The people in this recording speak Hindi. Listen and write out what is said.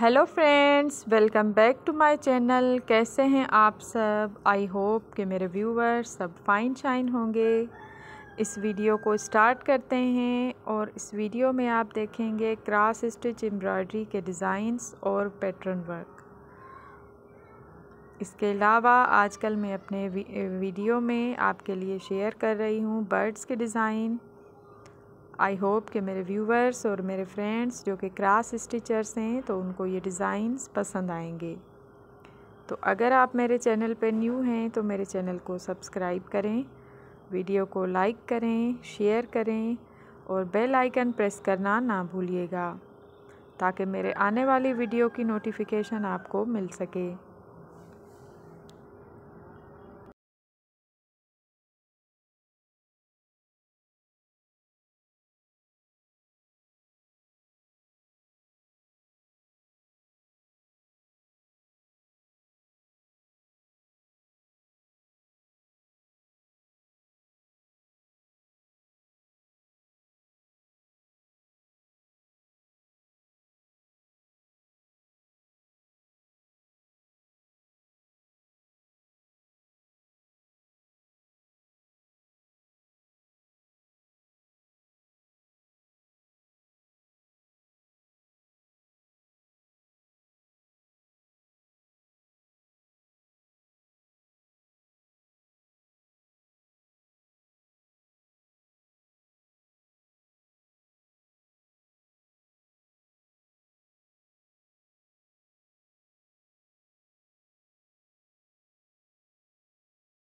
hello friends welcome back to my channel कैसे हैं आप सब आई होप कि मेरे व्यूवर सब फाइन शाइन होंगे इस वीडियो को स्टार्ट करते हैं और इस वीडियो में आप देखेंगे क्रॉस स्टिच एम्ब्रॉयडरी के डिज़ाइंस और पैटर्न वर्क इसके अलावा आजकल मैं अपने वीडियो में आपके लिए शेयर कर रही हूँ बर्ड्स के डिज़ाइन आई होप कि मेरे व्यूवर्स और मेरे फ्रेंड्स जो कि क्रास स्टिचर्स हैं तो उनको ये डिज़ाइंस पसंद आएंगे तो अगर आप मेरे चैनल पर न्यू हैं तो मेरे चैनल को सब्सक्राइब करें वीडियो को लाइक करें शेयर करें और बेल आइकन प्रेस करना ना भूलिएगा ताकि मेरे आने वाली वीडियो की नोटिफिकेशन आपको मिल सके